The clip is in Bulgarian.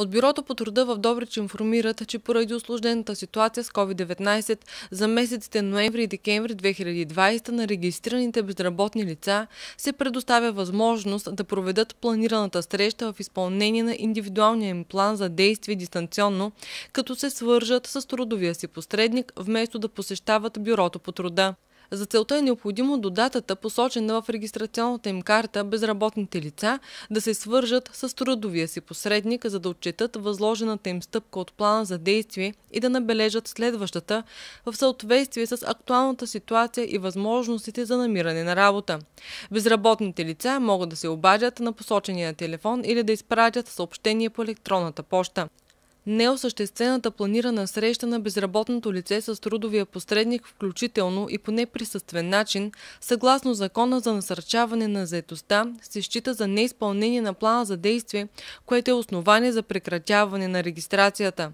От Бюрото по труда в Добрич информират, че поради осложнената ситуация с COVID-19 за месеците ноември и декември 2020 на регистрираните безработни лица се предоставя възможност да проведат планираната среща в изпълнение на индивидуалния им план за действие дистанционно, като се свържат с трудовия си посредник, вместо да посещават Бюрото по труда. За целта е необходимо до датата, посочена в регистрационната им карта, безработните лица да се свържат с трудовия си посредник, за да отчетат възложената им стъпка от плана за действие и да набележат следващата в съответствие с актуалната ситуация и възможностите за намиране на работа. Безработните лица могат да се обадят на посочения телефон или да изпратят съобщение по електронната поща неосъществената планирана среща на безработното лице с трудовия посредник, включително и по неприсъствен начин, съгласно Закона за насърчаване на заетостта, се счита за неизпълнение на плана за действие, което е основание за прекратяване на регистрацията.